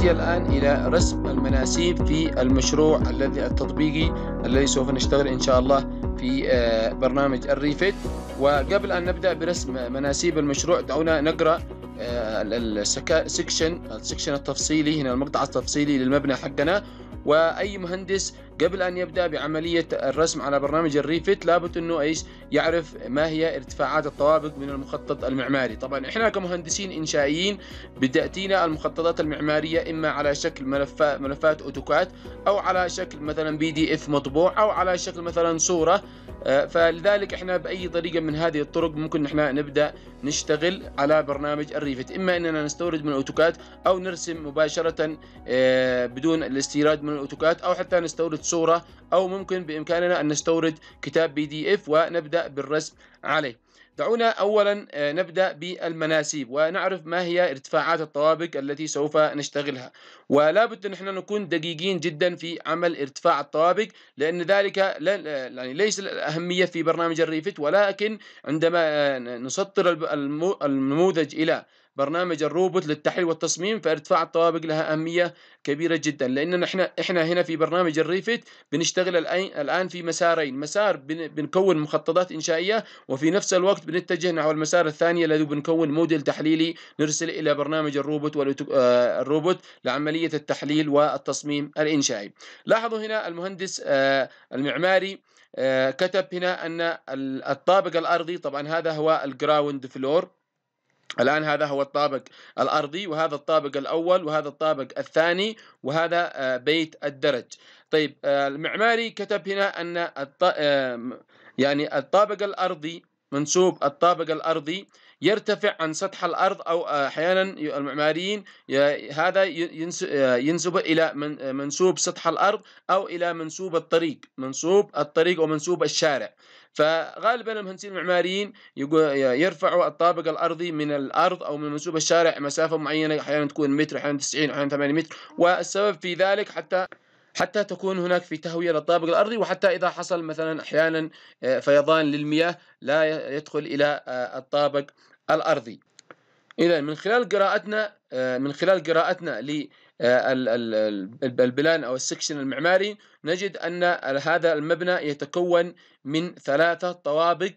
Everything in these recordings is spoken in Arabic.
نأتي الآن إلى رسم المناسيب في المشروع الذي التطبيقي الذي سوف نشتغل إن شاء الله في آه، برنامج الريفت وقبل أن نبدأ برسم مناسيب المشروع دعونا نقرأ السكشن آه، السكشن التفصيلي هنا المقطع التفصيلي للمبنى حقنا وأي مهندس قبل أن يبدأ بعملية الرسم على برنامج الريفت لابد أنه إيش يعرف ما هي ارتفاعات الطوابق من المخطط المعماري طبعا إحنا كمهندسين إنشائيين بتأتينا المخططات المعمارية إما على شكل ملفات, ملفات أوتوكاد أو على شكل مثلا بي دي إف مطبوع أو على شكل مثلا صورة آه، فلذلك إحنا بأي طريقة من هذه الطرق ممكن إحنا نبدأ نشتغل على برنامج الريفت إما أننا نستورد من الأوتوكاد أو نرسم مباشرة آه، بدون الاستيراد من الأوتوكاد أو حتى نستورد صورة أو ممكن بإمكاننا أن نستورد كتاب بي دي إف ونبدأ بالرسم عليه دعونا أولا آه، نبدأ بالمناسيب ونعرف ما هي ارتفاعات الطوابق التي سوف نشتغلها ولا بد احنا نكون دقيقين جدا في عمل ارتفاع الطوابق لأن ذلك يعني ليس الأهمية في برنامج الريفت ولكن عندما آه، نسطر النموذج إلى برنامج الروبوت للتحليل والتصميم فارتفاع الطوابق لها أهمية كبيرة جدا لأننا احنا احنا هنا في برنامج الريفت بنشتغل الآن في مسارين مسار بنكون مخططات إنشائية وفي نفس الوقت بنتجه نحو المسار الثاني الذي بنكون موديل تحليلي نرسل إلى برنامج الروبوت آه، الروبوت لعملية التحليل والتصميم الإنشائي لاحظوا هنا المهندس آه، المعماري آه، كتب هنا أن الطابق الأرضي طبعا هذا هو الجراوند فلور الآن هذا هو الطابق الأرضي وهذا الطابق الأول وهذا الطابق الثاني وهذا آه، بيت الدرج طيب آه، المعماري كتب هنا أن الط... آه، يعني الطابق الأرضي منسوب الطابق الأرضي يرتفع عن سطح الأرض أو أحيانا المعماريين هذا ينسب إلى منسوب سطح الأرض أو إلى منسوب الطريق منسوب الطريق أو منسوب الشارع فغالبا المهندسين المعماريين يرفعوا الطابق الارضي من الارض او من منسوب الشارع مسافه معينه احيانا تكون متر احيانا 90 احيانا 8 متر والسبب في ذلك حتى حتى تكون هناك في تهوية للطابق الأرضي وحتى إذا حصل مثلا أحيانا آه، فيضان للمياه لا يدخل إلى آه، الطابق الأرضي إذا من خلال قراءتنا آه، من خلال قراءتنا البلان آه، أو السكشن المعماري نجد أن هذا المبنى يتكون من ثلاثة طوابق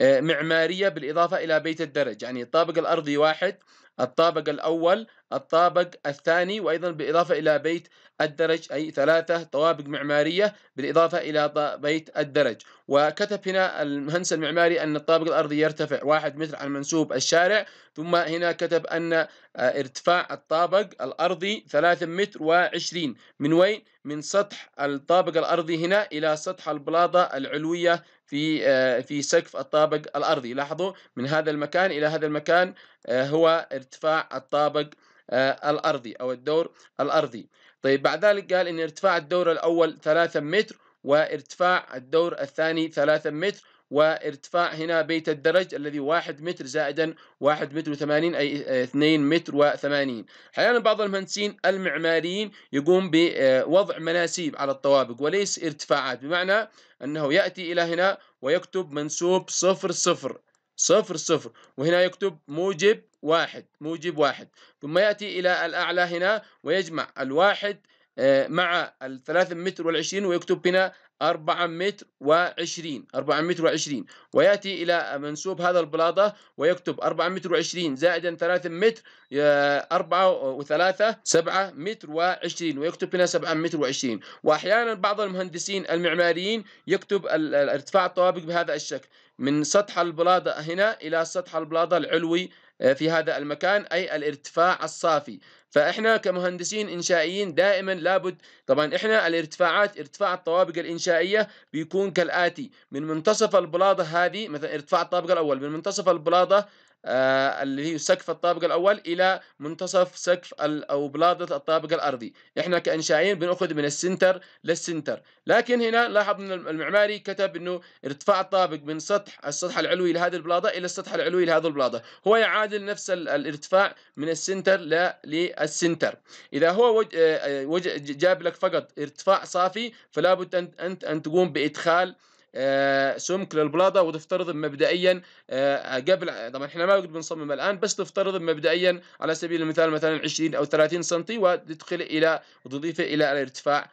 آه، معمارية بالإضافة إلى بيت الدرج يعني الطابق الأرضي واحد الطابق الأول الطابق الثاني وأيضا بالإضافة إلى بيت الدرج أي ثلاثة طوابق معمارية بالإضافة إلى بيت الدرج وكتب هنا المهندس المعماري أن الطابق الأرضي يرتفع واحد متر عن منسوب الشارع ثم هنا كتب أن آه، ارتفاع الطابق الأرضي ثلاثة متر وعشرين من وين؟ من سطح الطابق الأرضي هنا إلى سطح البلاطة العلوية في آه، في سقف الطابق الأرضي لاحظوا من هذا المكان إلى هذا المكان آه، هو ارتفاع الطابق آه، الأرضي أو الدور الأرضي طيب بعد ذلك قال إن ارتفاع الدور الأول 3 متر وارتفاع الدور الثاني 3 متر وارتفاع هنا بيت الدرج الذي 1 متر زائدا 1 متر و80 أي 2 آه، متر و80 أحيانا بعض المهندسين المعماريين يقوم بوضع مناسيب على الطوابق وليس ارتفاعات بمعنى أنه يأتي إلى هنا ويكتب منسوب صفر صفر صفر صفر وهنا يكتب موجب واحد موجب واحد ثم يأتي إلى الأعلى هنا ويجمع الواحد آه، مع الثلاثة متر والعشرين ويكتب هنا 4 متر و20 4 متر و20 ويأتي إلى منسوب هذا البلاطة ويكتب 4 متر و20 زائدا 3 متر 4 و3 7 متر و20 ويكتب هنا 7 متر و20 وأحيانا بعض المهندسين المعماريين يكتب ارتفاع الطوابق بهذا الشكل من سطح البلاطة هنا إلى سطح البلاطة العلوي آه، في هذا المكان أي الارتفاع الصافي فإحنا كمهندسين إنشائيين دائما لابد طبعا إحنا الارتفاعات ارتفاع الطوابق الإنشائية بيكون كالآتي من منتصف البلاطة هذه مثلا ارتفاع الطابق الأول من منتصف البلاطة آه، اللي هي سقف الطابق الاول الى منتصف سقف او بلاطه الطابق الارضي احنا كانشائيين بناخذ من السنتر للسنتر لكن هنا لاحظ ان المعماري كتب انه ارتفاع الطابق من سطح السطح العلوي لهذه البلاطه الى السطح العلوي لهذه البلاطه هو يعادل نفس الارتفاع من السنتر للسنتر اذا هو آه، آه، جاب لك فقط ارتفاع صافي فلا بد انت ان تقوم بادخال آه، سمك للبلاطه وتفترض مبدئيا آه، قبل طبعا احنا ما بنصمم الان بس تفترض مبدئيا على سبيل المثال مثلا 20 او 30 سم وتدخل الى وتضيفه الى الارتفاع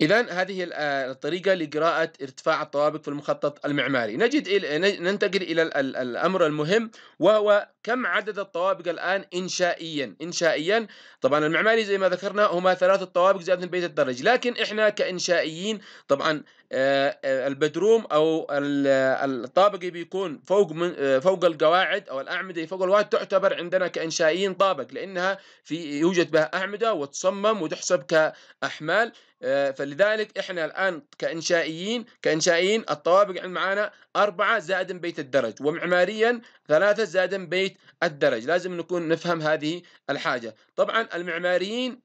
إذا هذه آه، الطريقة لقراءة ارتفاع الطوابق في المخطط المعماري نجد ننتقل إلى الأمر المهم وهو كم عدد الطوابق الآن إنشائيا إنشائيا طبعا المعماري زي ما ذكرنا هما ثلاثة طوابق زائد البيت الدرج لكن إحنا كإنشائيين طبعا آه، البدروم او الطابق اللي بيكون فوق من آه، فوق القواعد او الاعمده فوق الواحد تعتبر عندنا كانشائيين طابق لانها في يوجد بها اعمده وتصمم وتحسب كاحمال آه، فلذلك احنا الان كانشائيين كانشائيين الطوابق معنا أربعة زائد بيت الدرج ومعماريا ثلاثة زائد بيت الدرج لازم نكون نفهم هذه الحاجة طبعا المعماريين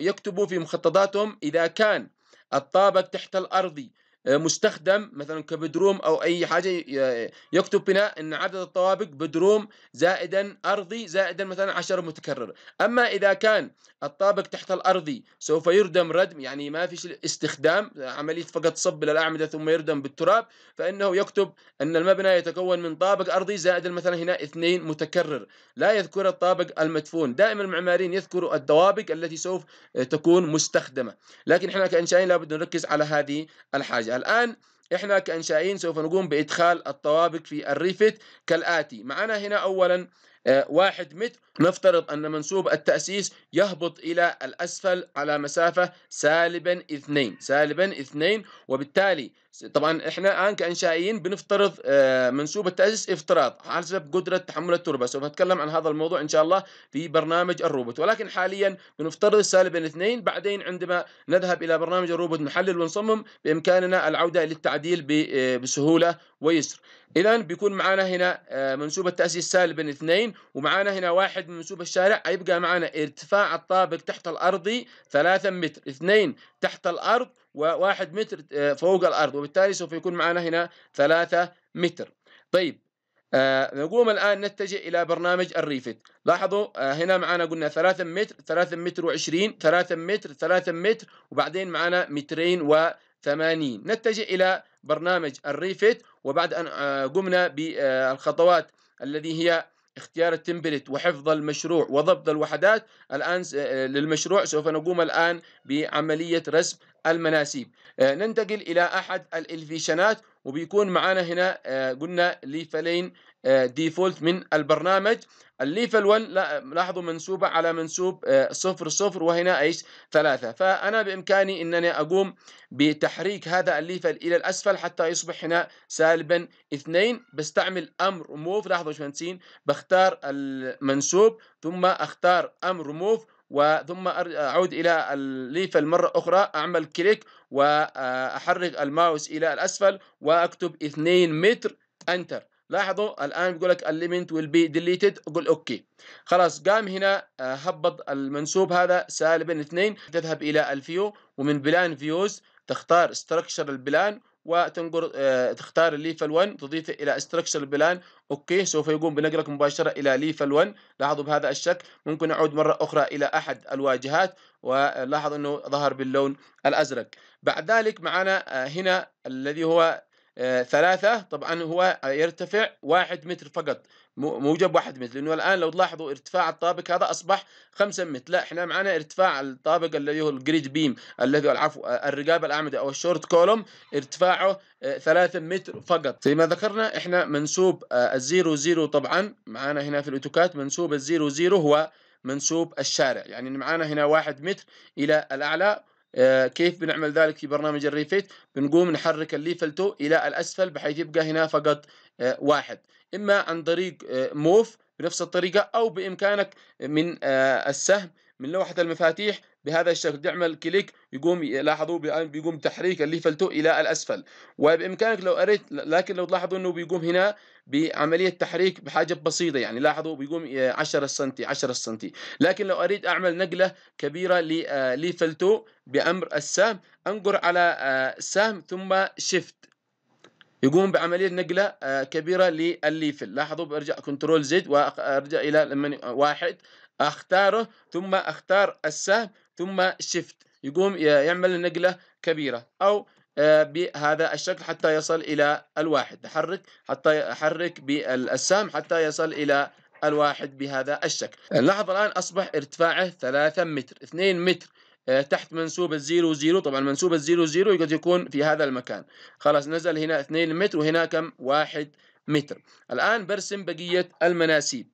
يكتبوا في مخططاتهم إذا كان الطابق تحت الأرض آه، مستخدم مثلا كبدروم او اي حاجه آه، يكتب بنا ان عدد الطوابق بدروم زائدا ارضي زائدا مثلا 10 متكرر اما اذا كان الطابق تحت الارضي سوف يردم ردم يعني ما فيش استخدام عمليه فقط صب للاعمده ثم يردم بالتراب فانه يكتب ان المبنى يتكون من طابق ارضي زائد مثلا هنا اثنين متكرر لا يذكر الطابق المدفون دائما المعماريين يذكروا الطوابق التي سوف آه، تكون مستخدمه لكن احنا كانشائيين لابد نركز على هذه الحاجه الآن إحنا كأنشائين سوف نقوم بإدخال الطوابق في الريفت كالآتي معنا هنا أولا آه، واحد متر نفترض أن منسوب التأسيس يهبط إلى الأسفل على مسافة سالبا اثنين سالبا اثنين وبالتالي طبعا احنا الان كانشائيين بنفترض آه، منسوب التاسيس افتراض على حسب قدره تحمل التربه سوف نتكلم عن هذا الموضوع ان شاء الله في برنامج الروبوت ولكن حاليا بنفترض سالبا اثنين بعدين عندما نذهب الى برنامج الروبوت نحلل ونصمم بامكاننا العوده للتعديل آه، بسهوله ويسر اذا بيكون معانا هنا آه، منسوب التاسيس سالب اثنين ومعانا هنا واحد من منسوب الشارع هيبقى معانا ارتفاع الطابق تحت الارضي 3 متر اثنين تحت الارض وواحد متر آه، فوق الارض وبالتالي سوف يكون معانا هنا 3 متر طيب آه نقوم الآن نتجه إلى برنامج الريفت لاحظوا آه هنا معنا قلنا 3 متر 3 متر و20 3 متر 3 متر وبعدين معنا مترين و80 نتجه إلى برنامج الريفيت وبعد أن آه، قمنا بالخطوات الذي هي اختيار التمبلت وحفظ المشروع وضبط الوحدات الآن آه، للمشروع سوف نقوم الآن بعملية رسم المناسيب آه، ننتقل إلى أحد الإلفيشنات وبيكون معانا هنا آه، قلنا ليفلين آه، ديفولت من البرنامج الليفل 1 لاحظوا منسوبة على منسوب صفر صفر وهنا ايش ثلاثة فأنا بإمكاني أنني أقوم بتحريك هذا الليفل إلى الأسفل حتى يصبح هنا سالبا اثنين بستعمل أمر موف لاحظوا شو بختار المنسوب ثم أختار أمر موف وثم أعود إلى الليفل المرة أخرى أعمل كليك وأحرك آه، الماوس إلى الأسفل وأكتب 2 متر أنتر لاحظوا الآن بيقول لك الليمنت will be deleted قول أوكي خلاص قام هنا آه، هبط المنسوب هذا سالبا 2 تذهب إلى الفيو ومن بلان فيوز تختار structure البلان وتنقر آه، تختار الليفل 1 تضيفه الى استراكشر بلان اوكي سوف يقوم بنقلك مباشره الى ليفل 1 لاحظوا بهذا الشكل ممكن اعود مره اخرى الى احد الواجهات ولاحظ انه ظهر باللون الازرق بعد ذلك معنا آه، هنا الذي هو آه، ثلاثة طبعا هو يرتفع واحد متر فقط موجب واحد متر لانه الان لو تلاحظوا ارتفاع الطابق هذا اصبح 5 متر لا احنا معنا ارتفاع الطابق الذي هو الجريد بيم الذي العفو الرقابه الاعمده او الشورت كولوم ارتفاعه 3 آه، متر فقط زي ما ذكرنا احنا منسوب آه، الزيرو زيرو طبعا معنا هنا في الاوتوكات منسوب الزيرو زيرو هو منسوب الشارع يعني معنا هنا واحد متر إلى الأعلى آه، كيف بنعمل ذلك في برنامج الريفيت بنقوم نحرك الليف الى الاسفل بحيث يبقى هنا فقط آه، واحد اما عن طريق آه، موف بنفس الطريقه او بامكانك من السهم من لوحة المفاتيح بهذا الشكل تعمل كليك يقوم لاحظوا بيقوم تحريك الليفلتو إلى الأسفل وبإمكانك لو أردت لكن لو تلاحظوا أنه بيقوم هنا بعملية تحريك بحاجة بسيطة يعني لاحظوا بيقوم 10 سنتي 10 سنتي لكن لو أريد أعمل نقلة كبيرة لليفلتو آه، بأمر السهم أنقر على آه، سهم ثم شيفت يقوم بعملية نقلة آه، كبيرة للليفل لاحظوا برجع كنترول زد وارجع الى لمن واحد اختاره ثم اختار السهم ثم شفت يقوم يعمل نقله كبيره او آه، بهذا الشكل حتى يصل الى الواحد احرك حتى احرك بالسهم حتى يصل الى الواحد بهذا الشكل لاحظ الان اصبح ارتفاعه 3 متر 2 متر آه، تحت منسوب الزيرو زيرو طبعا منسوب الزيرو زيرو قد يكون في هذا المكان خلاص نزل هنا 2 متر وهنا كم واحد متر الآن برسم بقية المناسيب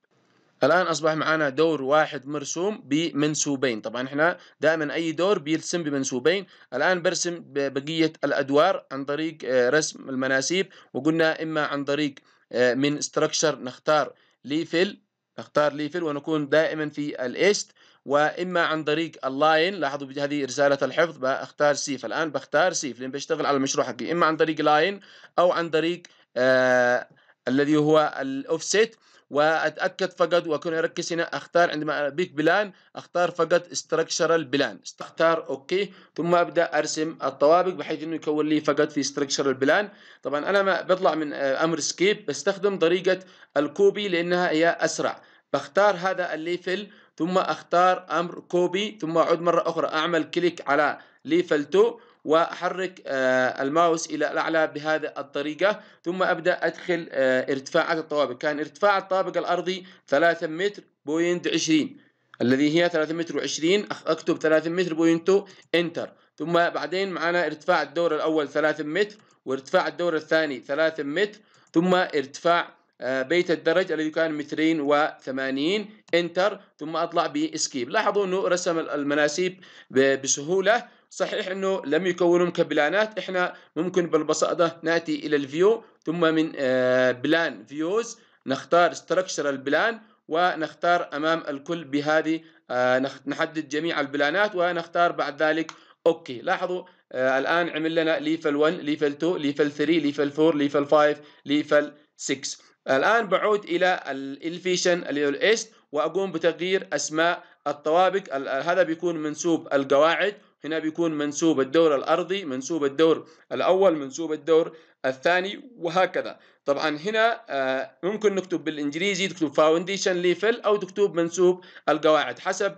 الآن أصبح معنا دور واحد مرسوم بمنسوبين طبعا احنا دائما أي دور بيرسم بمنسوبين الآن برسم بقية الأدوار عن طريق آه، رسم المناسيب وقلنا إما عن طريق آه، من ستركشر نختار ليفل نختار ليفل ونكون دائما في الايست واما عن طريق اللاين لاحظوا هذه رساله الحفظ بختار سيف الان بختار سيف لان بشتغل على المشروع حقي اما عن طريق لاين او عن طريق آه الذي هو الأوفسيت واتاكد فقط واكون اركز هنا اختار عندما ابيك بلان اختار فقط ستراكشرال بلان اختار اوكي ثم ابدا ارسم الطوابق بحيث انه يكون لي فقط في ستراكشرال بلان طبعا انا ما بطلع من آه، امر سكيب بستخدم طريقه الكوبي لانها هي اسرع بختار هذا الليفل ثم اختار امر كوبي ثم اعود مره اخرى اعمل كليك على ليفل 2 وأحرك آه، الماوس إلى الأعلى بهذه الطريقة ثم أبدأ أدخل آه، ارتفاعات الطوابق كان ارتفاع الطابق الأرضي 3 متر بوينت 20 الذي هي 3 متر و20 أكتب 3 متر بوينت انتر ثم بعدين معنا ارتفاع الدور الأول 3 متر وارتفاع الدور الثاني 3 متر ثم ارتفاع آه، بيت الدرج الذي كان مترين وثمانين انتر ثم اطلع باسكيب لاحظوا انه رسم المناسيب بسهوله صحيح انه لم يكونهم كبلانات احنا ممكن بالبساطه ناتي الى الفيو ثم من آه، بلان فيوز نختار ستراكشرال بلان ونختار امام الكل بهذه آه، نحدد جميع البلانات ونختار بعد ذلك اوكي لاحظوا آه، الان عمل لنا ليفل 1 ليفل 2 ليفل 3 ليفل 4 ليفل 5 ليفل 6 الان بعود الى الالفيشن اللي هو الايست واقوم بتغيير اسماء الطوابق هذا بيكون منسوب القواعد هنا بيكون منسوب الدور الأرضي منسوب الدور الأول منسوب الدور الثاني وهكذا طبعا هنا آه، ممكن نكتب بالانجليزي تكتب فاونديشن ليفل او تكتب منسوب القواعد حسب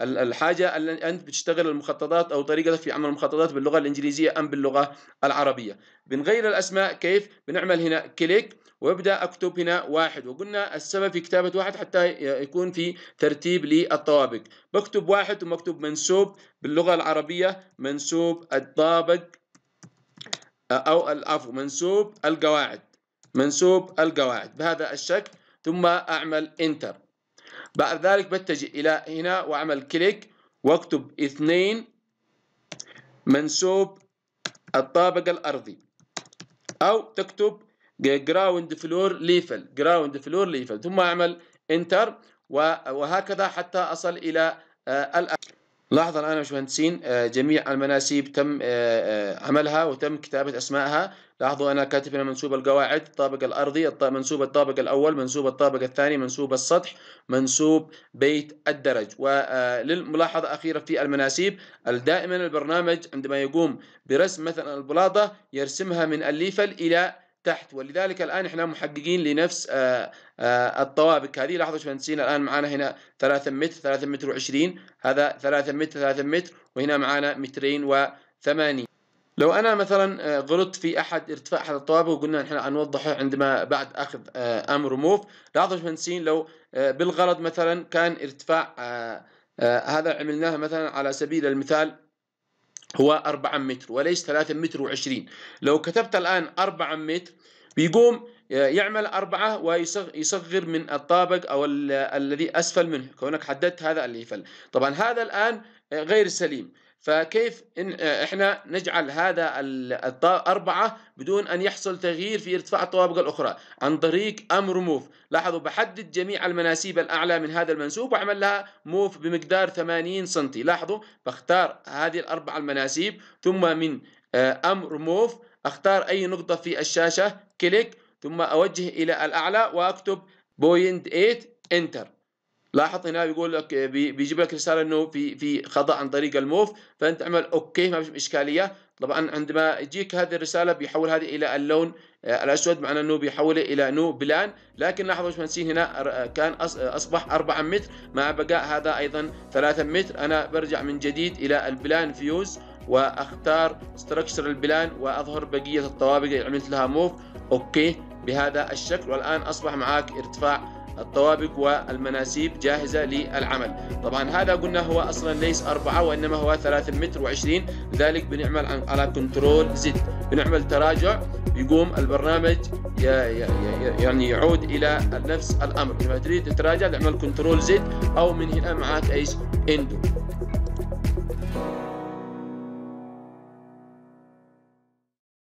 الحاجه اللي انت بتشتغل المخططات او طريقتك في عمل المخططات باللغه الانجليزيه ام باللغه العربيه بنغير الاسماء كيف بنعمل هنا كليك وابدا اكتب هنا واحد وقلنا السبب في كتابه واحد حتى يكون في ترتيب للطوابق بكتب واحد ثم اكتب منسوب باللغه العربيه منسوب الطابق أو العفو منسوب القواعد منسوب القواعد بهذا الشكل ثم أعمل انتر بعد ذلك بتجي إلى هنا وأعمل كليك واكتب اثنين منسوب الطابق الأرضي أو تكتب جراوند فلور ليفل جراوند فلور ليفل ثم أعمل انتر وهكذا حتى أصل إلى آه، الأرض لاحظ الآن يا باشمهندسين آه، جميع المناسيب تم آه، آه، عملها وتم كتابة أسمائها لاحظوا أنا كاتب هنا منسوب القواعد الطابق الأرضي منسوب الطابق الأول منسوب الطابق الثاني منسوب السطح منسوب بيت الدرج وللملاحظة أخيرة في المناسيب دائما البرنامج عندما يقوم برسم مثلا البلاطة يرسمها من الليفل إلى تحت ولذلك الان احنا محققين لنفس آه، آه، الطوابق هذه لاحظوا مهندسين الان معانا هنا 3 متر 3 متر و20 هذا 3 متر 3 متر وهنا معانا مترين و80 لو انا مثلا آه، غلطت في احد ارتفاع احد الطوابق وقلنا احنا نوضحه عندما بعد اخذ امر موف لاحظوا مهندسين لو بالغلط مثلا كان ارتفاع هذا عملناه مثلا على سبيل المثال هو 4 متر وليس 3 متر و20 لو كتبت الآن 4 متر بيقوم آه، يعمل أربعة ويصغر من الطابق أو الذي أسفل منه كونك حددت هذا اللي يفل طبعا هذا الآن آه، غير سليم فكيف إن آه، احنا نجعل هذا الأربعة بدون أن يحصل تغيير في ارتفاع الطوابق الأخرى عن طريق أم رموف لاحظوا بحدد جميع المناسيب الأعلى من هذا المنسوب وأعمل لها موف بمقدار 80 سنتي لاحظوا بختار هذه الأربعة المناسيب ثم من آه، أم رموف أختار أي نقطة في الشاشة كليك ثم أوجه إلى الأعلى وأكتب بوينت 8 انتر لاحظ هنا بيقول لك آه، بيجيب لك رساله انه في في خطا عن طريق الموف فانت اعمل اوكي ما فيش اشكاليه طبعا عندما يجيك هذه الرساله بيحول هذه الى اللون آه، الاسود معناه انه بيحوله الى نو بلان لكن لاحظوا باشمهندسين هنا كان اصبح 4 متر مع بقاء هذا ايضا 3 متر انا برجع من جديد الى البلان فيوز واختار ستراكشر البلان واظهر بقيه الطوابق اللي عملت لها موف اوكي بهذا الشكل والان اصبح معك ارتفاع الطوابق والمناسيب جاهزة للعمل طبعا هذا قلنا هو أصلا ليس أربعة وإنما هو ثلاثة متر وعشرين لذلك بنعمل على كنترول زد بنعمل تراجع يقوم البرنامج يعني يعود إلى نفس الأمر لما تريد تتراجع تعمل كنترول زد أو من هنا معك إيش اندو